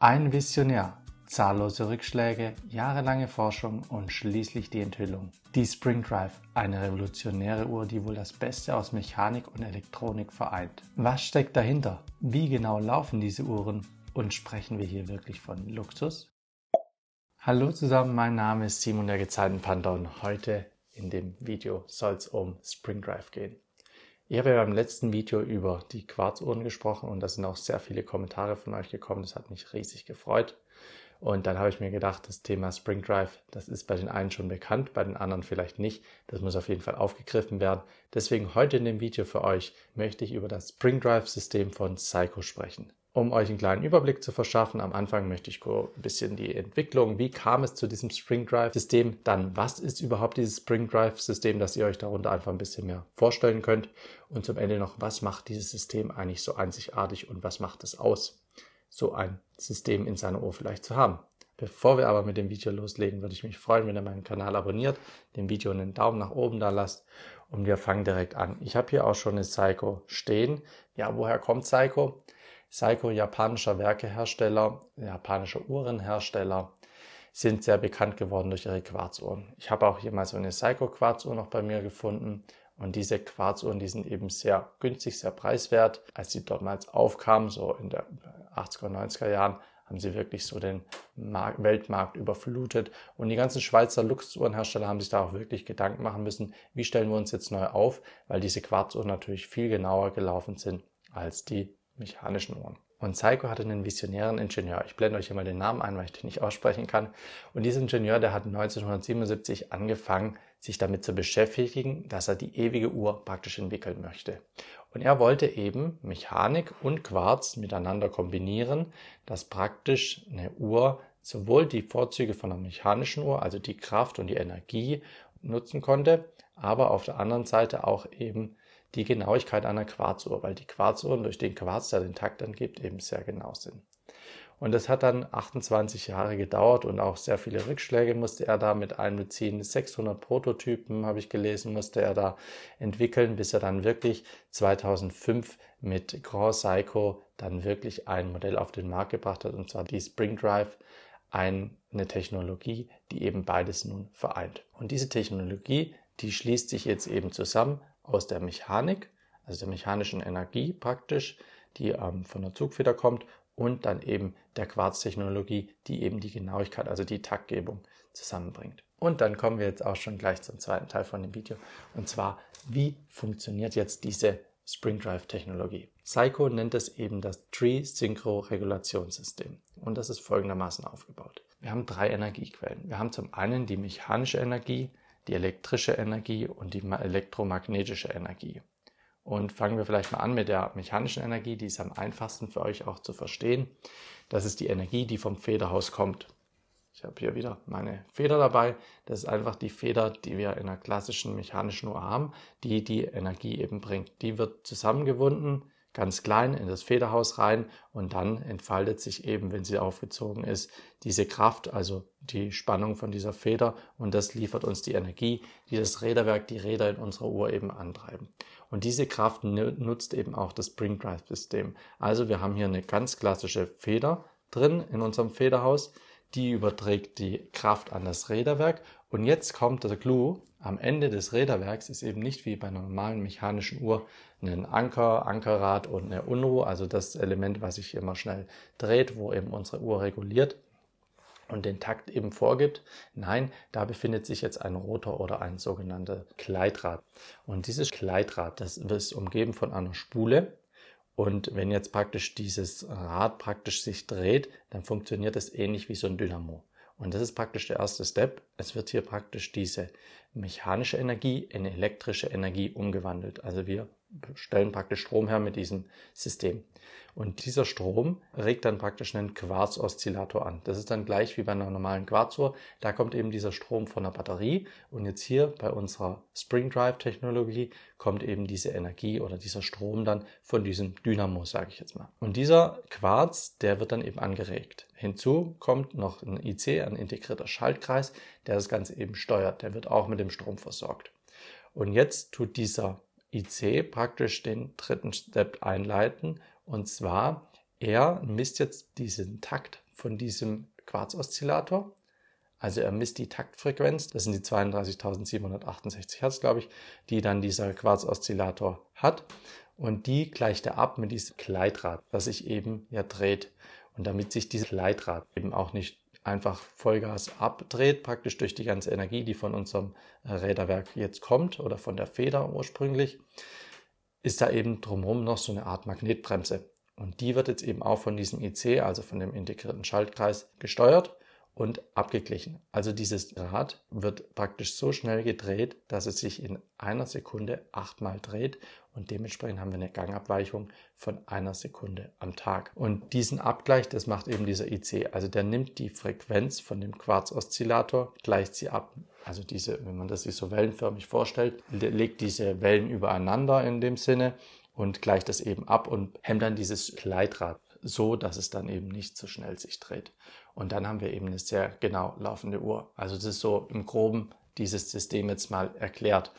Ein Visionär, zahllose Rückschläge, jahrelange Forschung und schließlich die Enthüllung. Die Spring Drive, eine revolutionäre Uhr, die wohl das Beste aus Mechanik und Elektronik vereint. Was steckt dahinter? Wie genau laufen diese Uhren? Und sprechen wir hier wirklich von Luxus? Hallo zusammen, mein Name ist Simon der Gezeiten Panda und heute in dem Video soll es um Spring Drive gehen. Ich habe ja beim letzten Video über die Quarzuhren gesprochen und da sind auch sehr viele Kommentare von euch gekommen. Das hat mich riesig gefreut. Und dann habe ich mir gedacht, das Thema Spring Drive, das ist bei den einen schon bekannt, bei den anderen vielleicht nicht. Das muss auf jeden Fall aufgegriffen werden. Deswegen heute in dem Video für euch möchte ich über das Spring Drive System von Psycho sprechen um euch einen kleinen Überblick zu verschaffen, am Anfang möchte ich ein bisschen die Entwicklung, wie kam es zu diesem Spring Drive-System, dann was ist überhaupt dieses Spring Drive-System, dass ihr euch darunter einfach ein bisschen mehr vorstellen könnt und zum Ende noch, was macht dieses System eigentlich so einzigartig und was macht es aus, so ein System in seiner Uhr vielleicht zu haben. Bevor wir aber mit dem Video loslegen, würde ich mich freuen, wenn ihr meinen Kanal abonniert, dem Video einen Daumen nach oben da lasst und wir fangen direkt an. Ich habe hier auch schon eine Psycho stehen. Ja, woher kommt Psycho? Seiko japanischer Werkehersteller, japanischer Uhrenhersteller, sind sehr bekannt geworden durch ihre Quarzuhren. Ich habe auch hier mal so eine Seiko Quarzuhr noch bei mir gefunden und diese Quarzuhren, die sind eben sehr günstig, sehr preiswert. Als sie damals aufkamen, so in den 80er, 90er Jahren, haben sie wirklich so den Markt, Weltmarkt überflutet. Und die ganzen Schweizer Luxusuhrenhersteller haben sich da auch wirklich Gedanken machen müssen, wie stellen wir uns jetzt neu auf, weil diese Quarzuhren natürlich viel genauer gelaufen sind als die mechanischen Uhren. Und Seiko hatte einen visionären Ingenieur. Ich blende euch hier mal den Namen ein, weil ich den nicht aussprechen kann. Und dieser Ingenieur, der hat 1977 angefangen, sich damit zu beschäftigen, dass er die ewige Uhr praktisch entwickeln möchte. Und er wollte eben Mechanik und Quarz miteinander kombinieren, dass praktisch eine Uhr sowohl die Vorzüge von einer mechanischen Uhr, also die Kraft und die Energie, nutzen konnte, aber auf der anderen Seite auch eben die Genauigkeit einer Quarzuhr, weil die Quarzuhren durch den Quarz, der den Takt angibt, eben sehr genau sind. Und das hat dann 28 Jahre gedauert und auch sehr viele Rückschläge musste er da mit einbeziehen. 600 Prototypen, habe ich gelesen, musste er da entwickeln, bis er dann wirklich 2005 mit Grand Psycho dann wirklich ein Modell auf den Markt gebracht hat, und zwar die Spring Drive, eine Technologie, die eben beides nun vereint. Und diese Technologie, die schließt sich jetzt eben zusammen aus der Mechanik, also der mechanischen Energie praktisch, die ähm, von der Zugfeder kommt, und dann eben der Quarztechnologie, die eben die Genauigkeit, also die Taktgebung zusammenbringt. Und dann kommen wir jetzt auch schon gleich zum zweiten Teil von dem Video, und zwar, wie funktioniert jetzt diese Springdrive-Technologie? Psycho nennt es eben das Tree-Synchro-Regulationssystem. Und das ist folgendermaßen aufgebaut. Wir haben drei Energiequellen. Wir haben zum einen die mechanische Energie, die elektrische Energie und die elektromagnetische Energie. Und fangen wir vielleicht mal an mit der mechanischen Energie, die ist am einfachsten für euch auch zu verstehen. Das ist die Energie, die vom Federhaus kommt. Ich habe hier wieder meine Feder dabei. Das ist einfach die Feder, die wir in einer klassischen mechanischen Uhr haben, die die Energie eben bringt. Die wird zusammengewunden ganz klein in das Federhaus rein und dann entfaltet sich eben, wenn sie aufgezogen ist, diese Kraft, also die Spannung von dieser Feder und das liefert uns die Energie, die das Räderwerk, die Räder in unserer Uhr eben antreiben. Und diese Kraft nutzt eben auch das Spring Drive System. Also wir haben hier eine ganz klassische Feder drin in unserem Federhaus die überträgt die Kraft an das Räderwerk. Und jetzt kommt der Clou. Am Ende des Räderwerks ist eben nicht wie bei einer normalen mechanischen Uhr ein Anker, Ankerrad und eine Unruhe, also das Element, was sich immer schnell dreht, wo eben unsere Uhr reguliert und den Takt eben vorgibt. Nein, da befindet sich jetzt ein Rotor oder ein sogenannter Kleidrad. Und dieses Kleidrad, das ist umgeben von einer Spule und wenn jetzt praktisch dieses Rad praktisch sich dreht, dann funktioniert es ähnlich wie so ein Dynamo. Und das ist praktisch der erste Step. Es wird hier praktisch diese mechanische Energie in elektrische Energie umgewandelt. Also wir stellen praktisch Strom her mit diesem System. Und dieser Strom regt dann praktisch einen Quarz-Oszillator an. Das ist dann gleich wie bei einer normalen Quarzuhr. Da kommt eben dieser Strom von der Batterie und jetzt hier bei unserer Spring Drive Technologie kommt eben diese Energie oder dieser Strom dann von diesem Dynamo, sage ich jetzt mal. Und dieser Quarz, der wird dann eben angeregt. Hinzu kommt noch ein IC, ein integrierter Schaltkreis, der das Ganze eben steuert. Der wird auch mit dem Strom versorgt. Und jetzt tut dieser IC praktisch den dritten Step einleiten. Und zwar, er misst jetzt diesen Takt von diesem Quarzoszillator. Also er misst die Taktfrequenz, das sind die 32.768 Hertz, glaube ich, die dann dieser Quarzoszillator hat. Und die gleicht er ab mit diesem Gleitrad, das sich eben ja dreht. Und damit sich dieses Gleitrad eben auch nicht einfach Vollgas abdreht, praktisch durch die ganze Energie, die von unserem äh, Räderwerk jetzt kommt oder von der Feder ursprünglich, ist da eben drumherum noch so eine Art Magnetbremse. Und die wird jetzt eben auch von diesem IC, also von dem integrierten Schaltkreis, gesteuert und abgeglichen. Also dieses Rad wird praktisch so schnell gedreht, dass es sich in einer Sekunde achtmal dreht und dementsprechend haben wir eine Gangabweichung von einer Sekunde am Tag. Und diesen Abgleich, das macht eben dieser IC. Also der nimmt die Frequenz von dem Quarzoszillator, gleicht sie ab. Also diese, wenn man das sich so wellenförmig vorstellt, legt diese Wellen übereinander in dem Sinne und gleicht das eben ab und hemmt dann dieses Leitrad so, dass es dann eben nicht so schnell sich dreht. Und dann haben wir eben eine sehr genau laufende Uhr. Also das ist so im groben dieses System jetzt mal erklärt.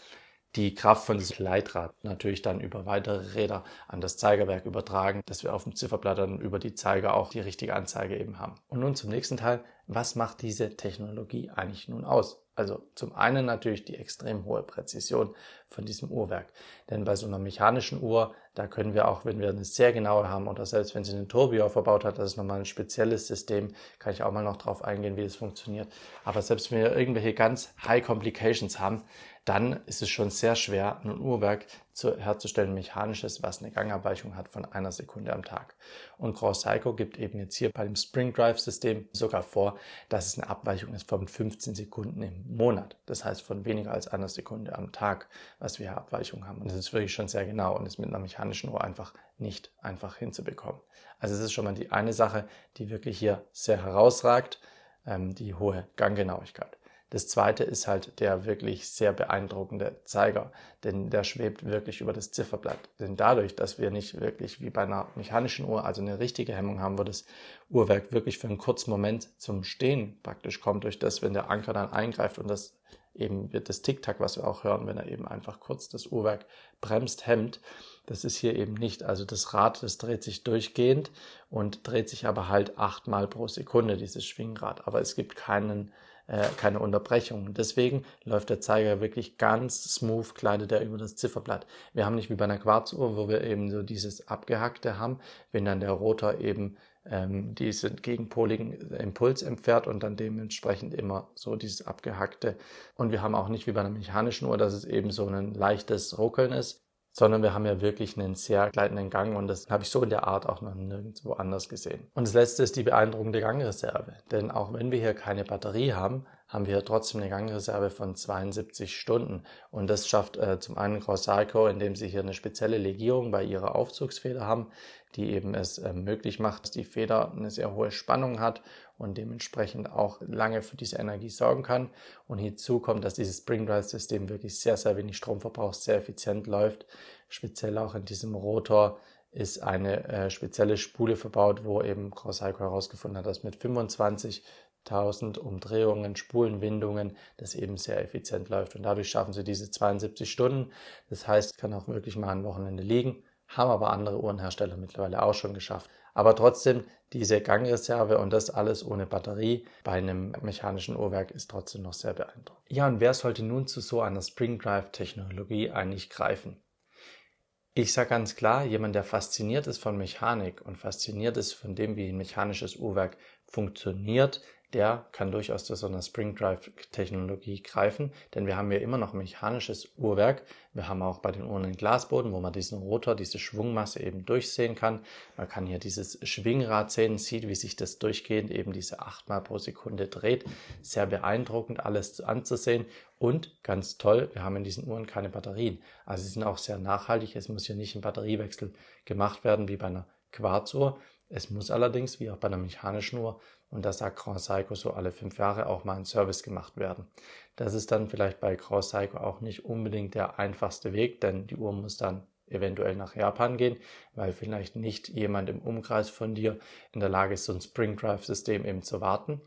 Die Kraft von diesem Leitrad natürlich dann über weitere Räder an das Zeigerwerk übertragen, dass wir auf dem Zifferblatt dann über die Zeiger auch die richtige Anzeige eben haben. Und nun zum nächsten Teil. Was macht diese Technologie eigentlich nun aus? Also zum einen natürlich die extrem hohe Präzision von diesem Uhrwerk. Denn bei so einer mechanischen Uhr da können wir auch, wenn wir eine sehr genaue haben oder selbst wenn sie einen Turbio verbaut hat, das ist nochmal ein spezielles System, kann ich auch mal noch drauf eingehen, wie das funktioniert. Aber selbst wenn wir irgendwelche ganz High Complications haben, dann ist es schon sehr schwer, ein Uhrwerk zu, herzustellen, mechanisches, was eine Gangabweichung hat von einer Sekunde am Tag. Und Cross Psycho gibt eben jetzt hier bei dem Spring Drive System sogar vor, dass es eine Abweichung ist von 15 Sekunden im Monat. Das heißt von weniger als einer Sekunde am Tag, was wir hier Abweichung haben. Und das ist wirklich schon sehr genau und ist mit einer mechanischen Uhr einfach nicht einfach hinzubekommen. Also es ist schon mal die eine Sache, die wirklich hier sehr herausragt, ähm, die hohe Ganggenauigkeit. Das zweite ist halt der wirklich sehr beeindruckende Zeiger, denn der schwebt wirklich über das Zifferblatt. Denn dadurch, dass wir nicht wirklich wie bei einer mechanischen Uhr, also eine richtige Hemmung haben, wo das Uhrwerk wirklich für einen kurzen Moment zum Stehen praktisch kommt, durch das, wenn der Anker dann eingreift und das eben wird das Tick-Tack, was wir auch hören, wenn er eben einfach kurz das Uhrwerk bremst, hemmt. Das ist hier eben nicht. Also das Rad, das dreht sich durchgehend und dreht sich aber halt achtmal pro Sekunde, dieses Schwingrad. Aber es gibt keinen äh, keine Unterbrechung. Deswegen läuft der Zeiger wirklich ganz smooth, kleidet er über das Zifferblatt. Wir haben nicht wie bei einer Quarzuhr, wo wir eben so dieses Abgehackte haben, wenn dann der Rotor eben ähm, diesen gegenpoligen Impuls entfährt und dann dementsprechend immer so dieses abgehackte. Und wir haben auch nicht wie bei einer mechanischen Uhr, dass es eben so ein leichtes Ruckeln ist, sondern wir haben ja wirklich einen sehr gleitenden Gang und das habe ich so in der Art auch noch nirgendwo anders gesehen. Und das letzte ist die beeindruckende Gangreserve, denn auch wenn wir hier keine Batterie haben, haben wir trotzdem eine Gangreserve von 72 Stunden. Und das schafft äh, zum einen Crossalco, indem sie hier eine spezielle Legierung bei ihrer Aufzugsfeder haben, die eben es äh, möglich macht, dass die Feder eine sehr hohe Spannung hat und dementsprechend auch lange für diese Energie sorgen kann. Und hierzu kommt, dass dieses Spring-Drive-System wirklich sehr, sehr wenig Strom verbraucht, sehr effizient läuft. Speziell auch in diesem Rotor ist eine äh, spezielle Spule verbaut, wo eben Cross Heiko herausgefunden hat, dass mit 25.000 Umdrehungen, Spulenwindungen, das eben sehr effizient läuft. Und dadurch schaffen sie diese 72 Stunden. Das heißt, kann auch wirklich mal ein Wochenende liegen. Haben aber andere Uhrenhersteller mittlerweile auch schon geschafft. Aber trotzdem, diese Gangreserve und das alles ohne Batterie bei einem mechanischen Uhrwerk ist trotzdem noch sehr beeindruckend. Ja, und wer sollte nun zu so einer Spring Drive Technologie eigentlich greifen? Ich sage ganz klar, jemand, der fasziniert ist von Mechanik und fasziniert ist von dem, wie ein mechanisches Uhrwerk funktioniert, der kann durchaus zu so einer Spring Drive Technologie greifen, denn wir haben ja immer noch ein mechanisches Uhrwerk. Wir haben auch bei den Uhren einen Glasboden, wo man diesen Rotor, diese Schwungmasse eben durchsehen kann. Man kann hier dieses Schwingrad sehen, sieht, wie sich das durchgehend eben diese achtmal pro Sekunde dreht. Sehr beeindruckend alles anzusehen und ganz toll, wir haben in diesen Uhren keine Batterien. Also sie sind auch sehr nachhaltig. Es muss hier nicht ein Batteriewechsel gemacht werden wie bei einer Quarzuhr. Es muss allerdings, wie auch bei einer mechanischen Uhr, und dass sagt Grand Seiko so alle fünf Jahre auch mal ein Service gemacht werden. Das ist dann vielleicht bei Grand Seiko auch nicht unbedingt der einfachste Weg, denn die Uhr muss dann eventuell nach Japan gehen, weil vielleicht nicht jemand im Umkreis von dir in der Lage ist, so ein Spring Drive System eben zu warten.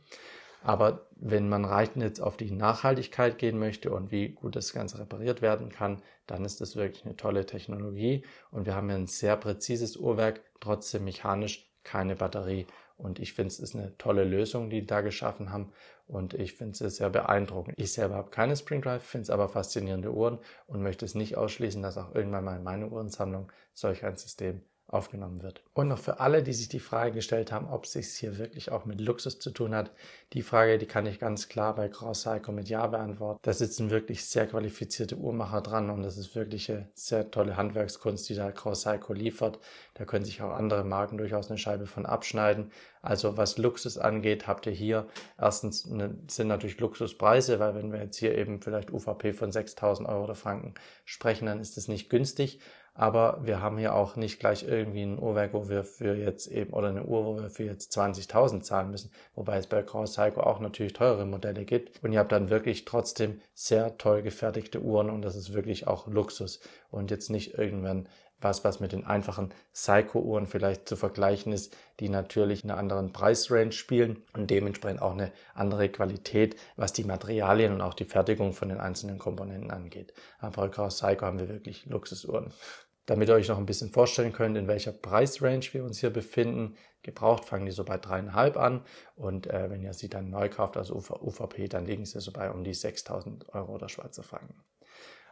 Aber wenn man reiten jetzt auf die Nachhaltigkeit gehen möchte und wie gut das Ganze repariert werden kann, dann ist das wirklich eine tolle Technologie und wir haben ja ein sehr präzises Uhrwerk, trotzdem mechanisch keine Batterie. Und ich finde, es ist eine tolle Lösung, die, die da geschaffen haben. Und ich finde es sehr beeindruckend. Ich selber habe keine Spring Drive, finde es aber faszinierende Uhren und möchte es nicht ausschließen, dass auch irgendwann mal in meiner Uhrensammlung solch ein System aufgenommen wird. Und noch für alle, die sich die Frage gestellt haben, ob es sich hier wirklich auch mit Luxus zu tun hat, die Frage, die kann ich ganz klar bei Cross Cycle mit Ja beantworten. Da sitzen wirklich sehr qualifizierte Uhrmacher dran und das ist wirklich eine sehr tolle Handwerkskunst, die da Cross Cycle liefert. Da können sich auch andere Marken durchaus eine Scheibe von abschneiden. Also was Luxus angeht, habt ihr hier erstens eine, sind natürlich Luxuspreise, weil wenn wir jetzt hier eben vielleicht UVP von 6000 Euro oder Franken sprechen, dann ist das nicht günstig aber wir haben hier auch nicht gleich irgendwie ein Uhrwerk, wo wir für jetzt eben, oder eine Uhr, wo wir für jetzt 20.000 zahlen müssen, wobei es bei Grand Seiko auch natürlich teurere Modelle gibt und ihr habt dann wirklich trotzdem sehr toll gefertigte Uhren und das ist wirklich auch Luxus und jetzt nicht irgendwann was, was mit den einfachen Seiko-Uhren vielleicht zu vergleichen ist, die natürlich in einer anderen Preisrange spielen und dementsprechend auch eine andere Qualität, was die Materialien und auch die Fertigung von den einzelnen Komponenten angeht. Aber bei Seiko haben wir wirklich Luxusuhren. Damit ihr euch noch ein bisschen vorstellen könnt, in welcher Preisrange wir uns hier befinden, gebraucht fangen die so bei dreieinhalb an und äh, wenn ihr sie dann neu kauft, also UVP, dann liegen sie so bei um die 6000 Euro oder Schweizer Franken.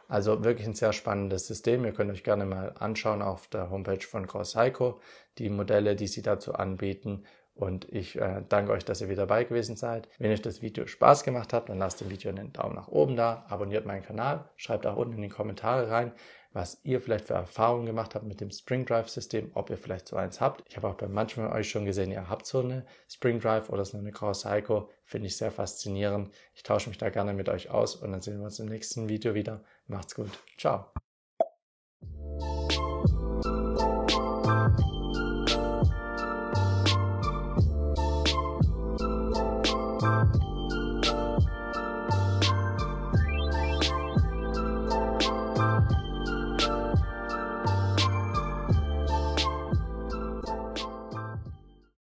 Also wirklich ein sehr spannendes System. Ihr könnt euch gerne mal anschauen auf der Homepage von Cross Psycho, die Modelle, die sie dazu anbieten. Und ich äh, danke euch, dass ihr wieder dabei gewesen seid. Wenn euch das Video Spaß gemacht hat, dann lasst dem Video einen Daumen nach oben da, abonniert meinen Kanal, schreibt auch unten in die Kommentare rein, was ihr vielleicht für Erfahrungen gemacht habt mit dem Spring Drive System, ob ihr vielleicht so eins habt. Ich habe auch bei manchen von euch schon gesehen, ihr habt so eine Spring Drive oder so eine Cross Psycho. Finde ich sehr faszinierend. Ich tausche mich da gerne mit euch aus und dann sehen wir uns im nächsten Video wieder. Macht's gut. Ciao.